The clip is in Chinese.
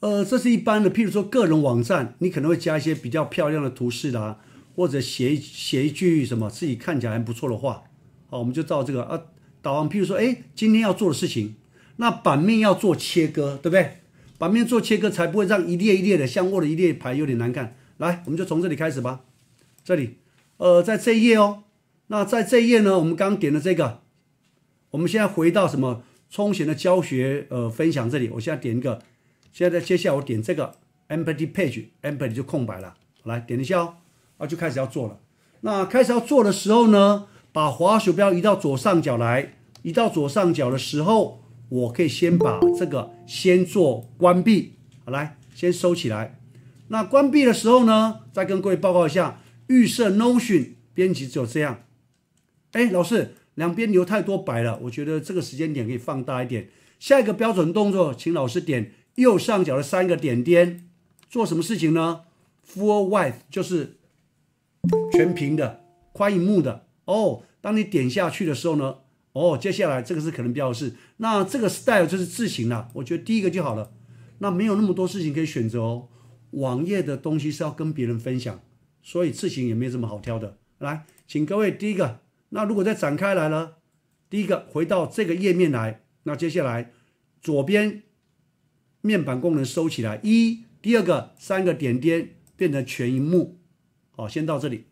呃，这是一般的，譬如说个人网站，你可能会加一些比较漂亮的图示啦，或者写一写一句什么自己看起来还不错的话。好，我们就照这个啊，导航。譬如说，哎，今天要做的事情，那版面要做切割，对不对？版面做切割才不会这样一列一列的，像握的一列排有点难看。来，我们就从这里开始吧，这里。呃，在这一页哦，那在这一页呢，我们刚点的这个，我们现在回到什么充钱的教学呃分享这里，我现在点一个。现在，接下来我点这个 empty page，empty 就空白了。来点一下哦，啊，就开始要做了。那开始要做的时候呢，把滑鼠标移到左上角来。移到左上角的时候，我可以先把这个先做关闭。好，来先收起来。那关闭的时候呢，再跟各位报告一下，预设 Notion 编辑只有这样。哎，老师，两边留太多白了，我觉得这个时间点可以放大一点。下一个标准动作，请老师点。右上角的三个点点做什么事情呢？Full w i d t 就是全屏的、宽荧幕的哦。当你点下去的时候呢，哦，接下来这个是可能比较是那这个 Style 就是字形了，我觉得第一个就好了。那没有那么多事情可以选择哦。网页的东西是要跟别人分享，所以字形也没有什么好挑的。来，请各位第一个。那如果再展开来了，第一个回到这个页面来，那接下来左边。面板功能收起来，一、第二个、三个点点变成全荧幕，好，先到这里。